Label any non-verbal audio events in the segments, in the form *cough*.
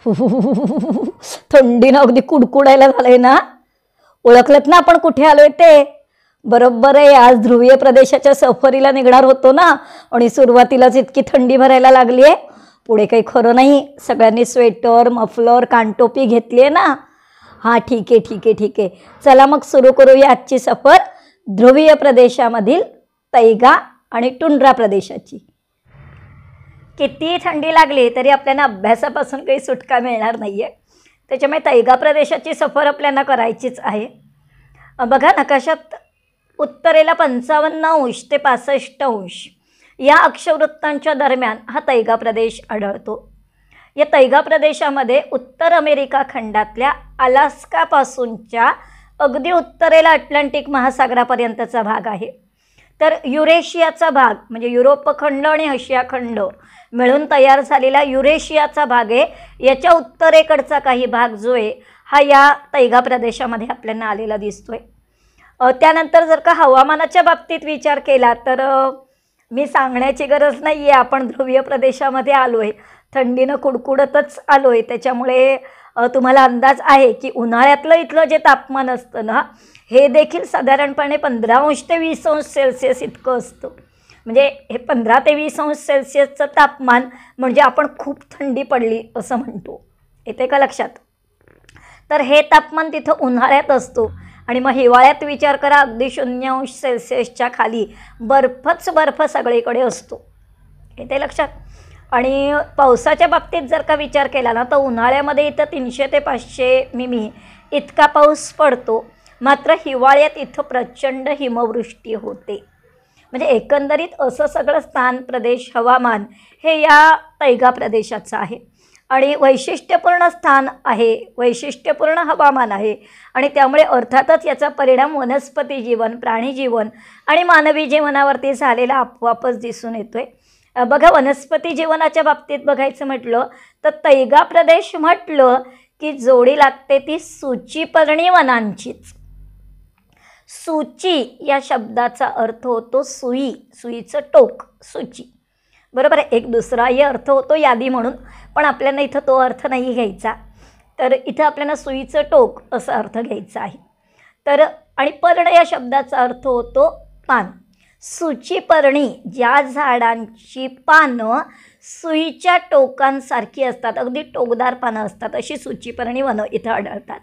*laughs* थंडीनं अगदी कुडकुडायला झालंय ना ओळखलत ना आपण कुठे आलोय ते बरोबर आहे आज ध्रुवीय प्रदेशाच्या सफरीला निघणार होतो ना आणि सुरुवातीलाच इतकी थंडी भरायला लागली आहे पुढे काही खरं नाही सगळ्यांनी स्वेटर मफलर कानटोपी घेतली आहे ना हां ठीक आहे ठीक आहे ठीक आहे चला मग सुरू करूया आजची सफर ध्रुवीय प्रदेशामधील तैगा आणि टुंड्रा प्रदेशाची कितीही थंडी लागली तरी आपल्याला अभ्यासापासून काही सुटका मिळणार नाही आहे त्याच्यामुळे तैगा प्रदेशाची सफर आपल्याला करायचीच आहे बघा नकाशात उत्तरेला पंचावन्न अंश ते पासष्ट अंश या अक्षवृत्तांच्या दरम्यान हा तैगा प्रदेश आढळतो या तैगा प्रदेशामध्ये उत्तर अमेरिका खंडातल्या अलास्कापासूनच्या अगदी उत्तरेला अटलांटिक महासागरापर्यंतचा भाग आहे तर युरेशियाचा भाग म्हणजे युरोप खंड आणि आशिया खंड मिळून तयार झालेला युरेशियाचा भाग आहे याच्या उत्तरेकडचा काही भाग जो आहे हा या तैगा प्रदेशामध्ये आपल्याला आलेला दिसतोय त्यानंतर जर का हवामानाच्या बाबतीत विचार केला तर मी सांगण्याची गरज नाही आहे आपण ध्रुवीय प्रदेशामध्ये आलो आहे थंडीनं कुडकुडतच आलो आहे त्याच्यामुळे तुम्हाला अंदाज आहे की उन्हाळ्यातलं इथलं जे तापमान असतं ना हे देखील साधारणपणे पंधरा अंश ते वीस अंश सेल्सिअस इतकं असतं म्हणजे हे पंधरा ते वीस अंश सेल्सिअसचं तापमान म्हणजे आपण खूप थंडी पडली असं म्हणतो येते का लक्षात तर हे तापमान तिथं उन्हाळ्यात असतो आणि मग हिवाळ्यात विचार करा अगदी शून्य अंश सेल्सिअसच्या खाली बर्फच बर्फ सगळीकडे असतो येते लक्षात आणि पावसाच्या बाबतीत जर का विचार केला ना तर उन्हाळ्यामध्ये इथं तीनशे ते पाचशे मिमी इतका पाऊस पडतो मात्र हिवाळ्यात इथं प्रचंड हिमवृष्टी होते म्हणजे एकंदरीत असं सगळं स्थान प्रदेश हवामान हे या तैगा प्रदेशाचं आहे आणि वैशिष्ट्यपूर्ण स्थान आहे वैशिष्ट्यपूर्ण हवामान आहे आणि त्यामुळे अर्थातच याचा परिणाम वनस्पती जीवन प्राणी जीवन आणि मानवी जीवनावरती झालेला आपोआपच दिसून येतो आहे बघा वनस्पती जीवनाच्या बाबतीत बघायचं म्हटलं तर तैगा प्रदेश म्हटलं की जोडी लागते ती सूचीपर्णी वनांचीच सूची या शब्दाचा अर्थ होतो सुई सुईचं टोक सूची बरोबर आहे एक दुसराही अर्थ होतो यादी म्हणून पण आपल्याला इथं तो अर्थ नाही घ्यायचा तर इथं आपल्याला सुईचं टोक असा अर्थ घ्यायचा आहे तर आणि पर्ण या शब्दाचा अर्थ होतो पान सुची पर्णी ज्या झाडांची पानं सुईच्या टोकांसारखी असतात अगदी टोकदार पानं असतात अशी सुची पर्णी वनं इथं आढळतात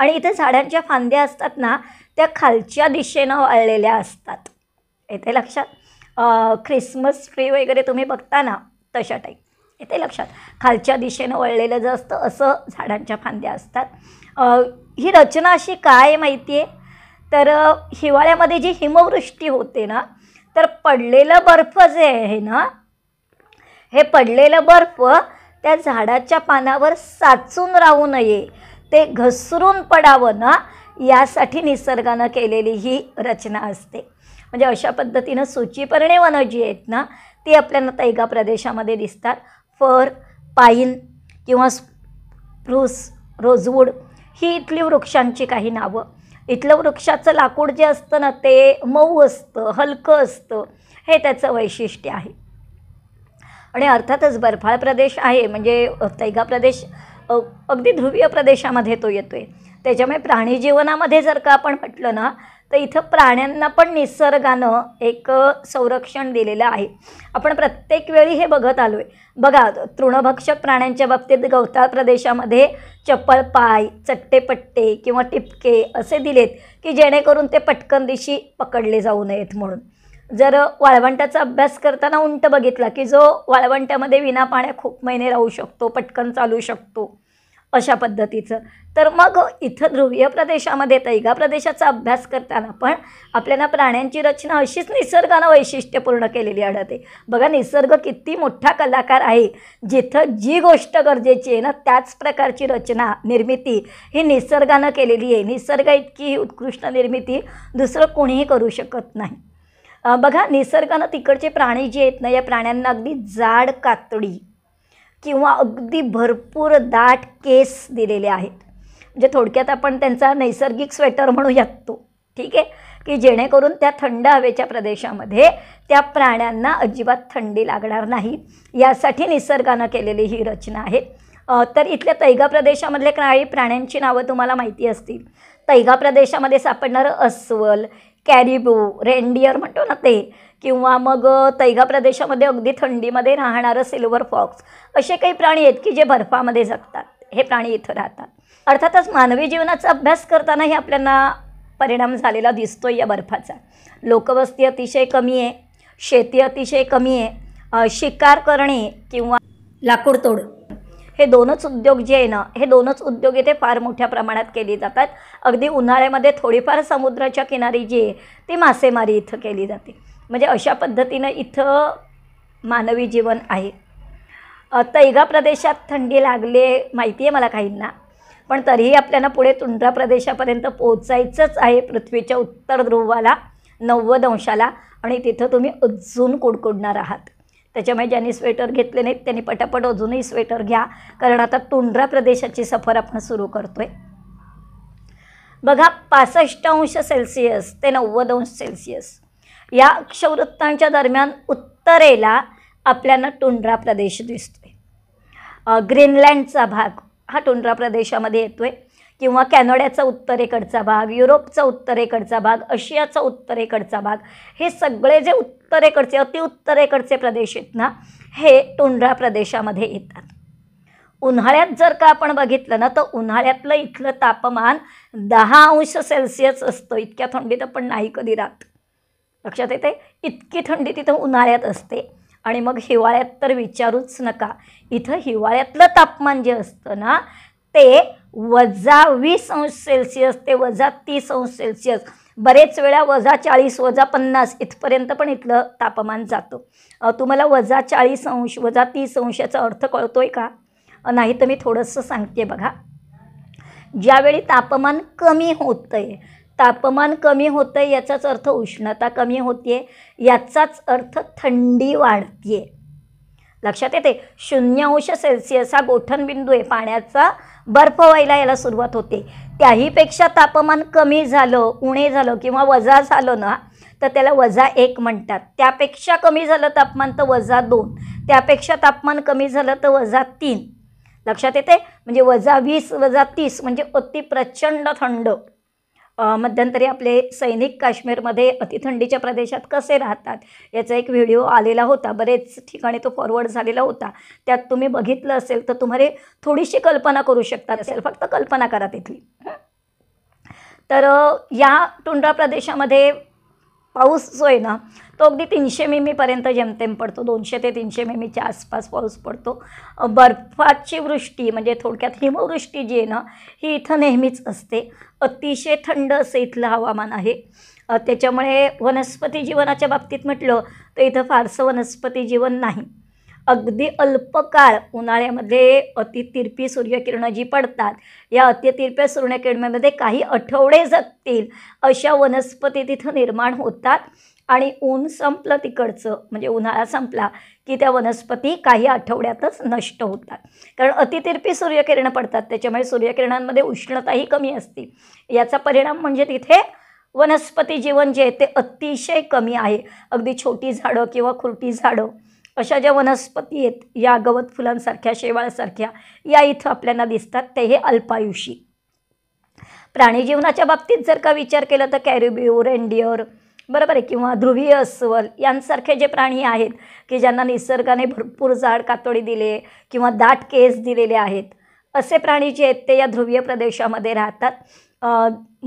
आणि इथं झाडांच्या फांद्या असतात ना त्या खालच्या दिशेनं वाळलेल्या असतात येते लक्षात ख्रिसमस ट्री वगैरे तुम्ही बघता ना तशा टाईप येते लक्षात खालच्या दिशेनं वळलेलं जे असतं असं झाडांच्या फांद्या असतात ही रचना अशी काय माहिती आहे तर हिवाळ्यामध्ये जी हिमवृष्टी होते ना तर पडलेलं बर्फ जे आहे ना हे पडलेलं बर्फ त्या झाडाच्या पानावर साचून राहू नये ते घसरून पडावं ना यासाठी निसर्गानं केलेली ही रचना असते म्हणजे अशा पद्धतीनं सूचीपर्णे वनं जी आहेत ना ती आपल्याला तैगा प्रदेशामध्ये दिसतात फर पाईन किंवा स्प्रूस रोजवूड ही इथली वृक्षांची काही नावं इथलं वृक्षाचं लाकूड जे असतं ना ते मऊ असतं हलकं असतं हे त्याचं वैशिष्ट्य आहे आणि अर्थातच बर्फाळ प्रदेश आहे म्हणजे तैगा प्रदेश अगदी ध्रुवीय प्रदेशामध्ये तो येतो आहे त्याच्यामुळे प्राणी जीवनामध्ये जर का आपण म्हटलं ना तर इथं प्राण्यांना पण निसर्गानं एक संरक्षण दिलेलं आहे आपण प्रत्येक वेळी हे बघत आलो आहे बघा तृणभक्षक प्राण्यांच्या बाबतीत गवताळ प्रदेशामध्ये चप्पल पाय चट्टेपट्टे किंवा टिपके असे दिलेत की जेणेकरून ते पटकन दिशी पकडले जाऊ नयेत म्हणून जर वाळवंटाचा अभ्यास करताना उंट बघितला की जो वाळवंटामध्ये विना पाण्या खूप महिने राहू शकतो पटकन चालू शकतो अशा पद्धतीचं तर मग इथं ध्रुवीय प्रदेशामध्ये तैगा प्रदेशाचा अभ्यास करताना पण आपल्याला प्राण्यांची रचना अशीच निसर्गानं वैशिष्ट्यपूर्ण केलेली आढळते बघा निसर्ग किती मोठा कलाकार आहे जिथं जी गोष्ट गरजेची आहे ना त्याच प्रकारची रचना निर्मिती ही निसर्गानं केलेली आहे निसर्ग इतकी ही उत्कृष्ट निर्मिती दुसरं कोणीही करू शकत नाही बघा निसर्गानं तिकडचे प्राणी जे आहेत ना या प्राण्यांना अगदी जाड कातडी किंवा अगदी भरपूर दाट केस दिलेले आहेत म्हणजे थोडक्यात आपण त्यांचा नैसर्गिक स्वेटर म्हणू शकतो ठीक आहे की जेणेकरून त्या थंड हवेच्या प्रदेशामध्ये त्या प्राण्यांना अजिबात थंडी लागणार नाही यासाठी निसर्गानं केलेली ही रचना आहे तर इथल्या तैगा प्रदेशामधले काही प्राण्यांची नावं तुम्हाला माहिती असतील तैगा प्रदेशामध्ये सापडणारं अस्वल कॅरिबू रेंडियर म्हणतो ना ते किंवा मग तैगा प्रदेशामध्ये अगदी थंडीमध्ये राहणारं सिल्वर फॉक्स असे काही प्राणी आहेत की जे बर्फामध्ये जगतात हे प्राणी इथं राहतात अर्थातच मानवी जीवनाचा अभ्यास करतानाही आपल्याला परिणाम झालेला दिसतो या बर्फाचा लोकवस्ती अतिशय कमी आहे शेती अतिशय कमी आहे शिकार करणे किंवा लाकूडतोड हे दोनच उद्योग जे आहे ना हे दोनच उद्योग इथे फार मोठ्या प्रमाणात केली जातात अगदी उन्हाळ्यामध्ये थोडीफार समुद्राच्या किनारी जी आहे ती मासेमारी इथं केली जाते म्हणजे अशा पद्धतीनं इथं मानवी जीवन आहे तैगा प्रदेशात थंडी लागले माहिती आहे मला काहींना पण तरीही आपल्याला पुढे तुंड्रा प्रदेशापर्यंत पोचायचंच आहे पृथ्वीच्या उत्तर ध्रुवाला नव्वद अंशाला आणि तिथं तुम्ही अजून कुडकुडणार आहात त्याच्यामुळे ज्यांनी स्वेटर घेतले नाहीत त्यांनी पटापट अजूनही स्वेटर घ्या कारण आता तोंड्रा प्रदेशाची सफर आपण सुरू करतो आहे बघा पासष्ट अंश सेल्सिअस ते नव्वद अंश सेल्सिअस या अक्षवृत्तांच्या दरम्यान उत्तरेला आपल्याला टुंड्रा प्रदेश दिसतोय ग्रीनलँडचा भाग हा टुंड्रा प्रदेशामध्ये येतो आहे किंवा कॅनडाचा उत्तरेकडचा भाग युरोपचा उत्तरेकडचा भाग आशियाचा उत्तरेकडचा भाग हे सगळे जे उत्तरेकडचे अतिउत्तरेकडचे प्रदेश आहेत ना हे टुंड्रा प्रदेशामध्ये येतात उन्हाळ्यात जर का आपण बघितलं ना तर उन्हाळ्यातलं इथलं तापमान दहा अंश सेल्सिअस असतं इतक्या थंडीत पण नाही कधी राहत लक्षात येते इतकी थंडी तिथं उन्हाळ्यात असते आणि मग हिवाळ्यात तर विचारूच नका इथं हिवाळ्यातलं तापमान जे असतं ना ते वजा वीस अंश सेल्सिअस ते वजा तीस अंश सेल्सिअस बरेच वेळा वजा चाळीस वजा पन्नास इथपर्यंत पण इथलं तापमान जातं तुम्हाला वजा चाळीस अंश वजा तीस अंशाचा अर्थ कळतो आहे का नाही तर मी थोडंसं सांगते बघा ज्यावेळी तापमान कमी होतं आहे तापमान कमी होतं आहे याचाच अर्थ उष्णता कमी होते याचाच अर्थ थंडी वाढते लक्षात येते शून्य अंश सेल्सिअस हा गोठणबिंदू आहे पाण्याचा बर्फ व्हायला याला सुरुवात होते त्याहीपेक्षा तापमान कमी झालं उणे झालं किंवा वजा झालं ना तर त्याला वजा एक म्हणतात त्यापेक्षा कमी झालं तापमान तर वजा दोन त्यापेक्षा तापमान कमी झालं तर वजा तीन लक्षात येते म्हणजे वजा वीस वजा तीस म्हणजे अति प्रचंड थंड मध्यंतरी आपले सैनिक काश्मीरमध्ये अतिथंडीच्या प्रदेशात कसे राहतात याचा एक व्हिडिओ आलेला होता बरेच ठिकाणी तो फॉरवर्ड झालेला होता त्यात तुम्ही बघितलं असेल तर तुम्हाला थोडीशी कल्पना करू शकता असेल फक्त कल्पना करा तिथली तर या टुंड्रा प्रदेशामध्ये पाऊस जो आहे ना तो अगदी तीनशे मिमीपर्यंत जेमतेम पडतो दोनशे ते तीनशे मिमीच्या आसपास पाऊस पडतो बर्फाची वृष्टी म्हणजे थोडक्यात हिमवृष्टी जी आहे ना ही इथं नेहमीच असते अतिशय थंड असं इथलं हवामान आहे त्याच्यामुळे वनस्पती जीवनाच्या बाबतीत म्हटलं तर इथं फारसं वनस्पती जीवन नाही अगदी अल्पकाळ उन्हाळ्यामध्ये अतितिरपी सूर्यकिरणं जी पडतात या अतितिरप्या सूर्यकिरणामध्ये काही आठवडे जगतील अशा वनस्पती तिथं निर्माण होतात आणि ऊन संपलं तिकडचं म्हणजे उन्हाळा संपला की त्या वनस्पती काही आठवड्यातच नष्ट होतात कारण अतितिरपी सूर्यकिरणं पडतात त्याच्यामुळे सूर्यकिरणांमध्ये उष्णताही कमी असते याचा परिणाम म्हणजे तिथे वनस्पती जीवन जे आहे ते अतिशय कमी आहे अगदी छोटी झाडं किंवा खुरटी झाडं अशा ज्या वनस्पती आहेत या गवत फुलांसारख्या शेवाळासारख्या या इथं आपल्याला दिसतात ते हे अल्पायुषी प्राणी जीवनाच्या बाबतीत जर का विचार केला तर कॅरिबिओ रेंडियर बरोबर आहे किंवा ध्रुवीय अस्वल यांसारखे जे प्राणी आहेत की ज्यांना निसर्गाने भरपूर जाड कातोडी दिले किंवा दाट केस दिलेले आहेत असे प्राणी जे आहेत ते या ध्रुवीय प्रदेशामध्ये राहतात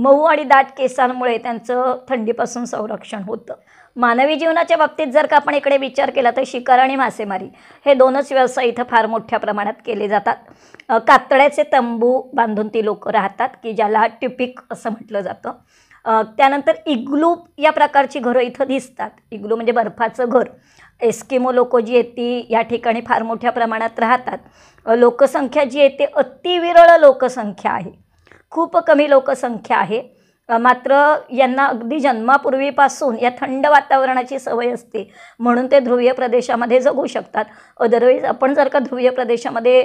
मऊ आणि दाट केसांमुळे त्यांचं थंडीपासून संरक्षण होतं मानवी जीवनाच्या बाबतीत जर का आपण इकडे विचार केला तर शिकार आणि मासेमारी हे दोनच व्यवसाय इथं फार मोठ्या प्रमाणात केले जातात कातड्याचे तंबू बांधून ती लोक राहतात की ज्याला टिपिक असं म्हटलं जातं त्यानंतर इग्लू या प्रकारची घरं इथं दिसतात इग्लू म्हणजे बर्फाचं घर एस्किमो लोक जी आहेत ती या ठिकाणी फार मोठ्या प्रमाणात राहतात लोकसंख्या जी आहे येते अतिविरळ लोकसंख्या आहे खूप कमी लोकसंख्या आहे मात्र यांना अगदी जन्मापूर्वीपासून या थंड वातावरणाची सवय असते म्हणून ते ध्रुवीय प्रदेशामध्ये जगू शकतात अदरवाईज आपण जर का ध्रुवीय प्रदेशामध्ये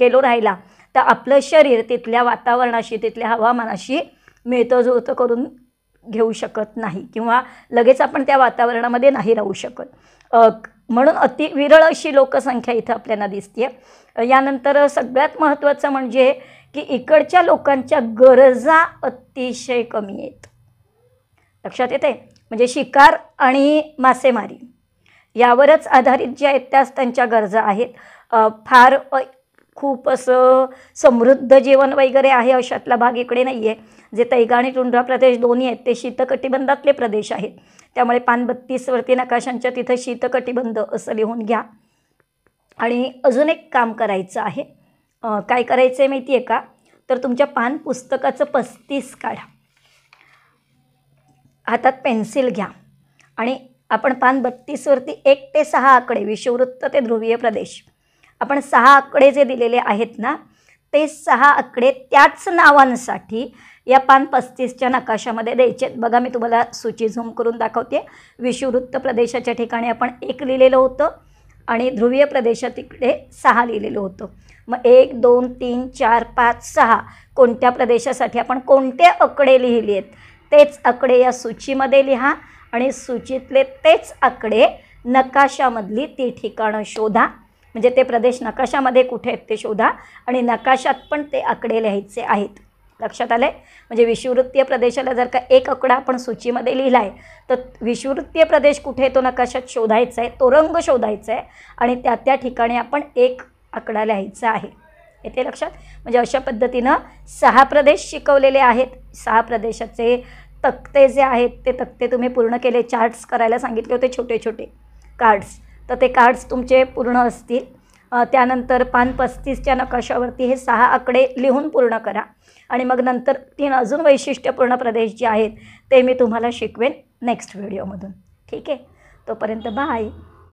गेलो राहिला तर आपलं शरीर तिथल्या वातावरणाशी तिथल्या हवामानाशी मिळतं करून घेऊ शकत नाही किंवा लगेच आपण त्या वातावरणामध्ये नाही राहू शकत म्हणून अति विरळ अशी लोकसंख्या इथं आपल्याला दिसते यानंतर सगळ्यात महत्त्वाचं म्हणजे की इकडच्या लोकांच्या गरजा अतिशय कमी आहेत लक्षात येते म्हणजे शिकार आणि मासेमारी यावरच आधारित ज्या आहेत त्याच त्यांच्या गरजा आहेत फार खूप असं समृद्ध जेवण वगैरे आहे अशातला भाग इकडे नाही आहे जे तैगा आणि टुंड्रा प्रदेश दोन्ही आहेत ते शीतकटिबंधातले प्रदेश आहेत त्यामुळे पानबत्तीसवरती नकाशांच्या तिथं शीतकटिबंध असं लिहून घ्या आणि अजून एक काम करायचं आहे काय करायचं आहे माहिती आहे का तर तुमच्या पान पुस्तकाचं पस्तीस काढा हातात पेन्सिल घ्या आणि आपण पान बत्तीसवरती एक ते सहा आकडे विषुवृत्त ते ध्रुवीय प्रदेश आपण सहा आकडे जे दिलेले आहेत ना ते सहा आकडे त्याच नावांसाठी या पान पस्तीसच्या नकाशामध्ये द्यायचे बघा मी तुम्हाला सूची झूम करून दाखवते विषुवृत्त प्रदेशाच्या ठिकाणी आपण एक लिहिलेलं होतं आणि ध्रुवीय प्रदेशात तिकडे सहा लिहिलेलं होतं मग एक दोन तीन चार पाच सहा कोणत्या प्रदेशासाठी आपण कोणते आकडे लिहिले आहेत तेच आकडे या सूचीमध्ये लिहा आणि सूचीतले तेच आकडे नकाशामधली ती ठिकाणं शोधा म्हणजे ते प्रदेश नकाशामध्ये कुठे आहेत ते शोधा आणि नकाशात पण ते आकडे लिहायचे आहेत लक्षात आले म्हणजे विषुवृत्तीय प्रदेशाला जर का एक आकडा आपण सूचीमध्ये लिहिला आहे तर विषुवृत्तीय प्रदेश कुठे तो नकाशात शोधायचा आहे तो रंग शोधायचा आहे आणि त्या त्या ठिकाणी आपण एक आकडा लिहायचा आहे येते लक्षात म्हणजे अशा पद्धतीनं सहा प्रदेश शिकवलेले आहेत सहा प्रदेशाचे तक्ते जे आहेत ते तक्ते तुम्ही पूर्ण केले चार्ट्स करायला सांगितले होते छोटे छोटे कार्ड्स तर ते कार्ड्स तुमचे पूर्ण असतील त्यानंतर पान पस्तीसच्या नकाशावरती हे सहा आकडे लिहून पूर्ण करा आणि मग नंतर तीन अजून वैशिष्ट्यपूर्ण प्रदेश जे आहेत ते मी तुम्हाला शिकवेन नेक्स्ट व्हिडिओमधून ठीक आहे तोपर्यंत बाय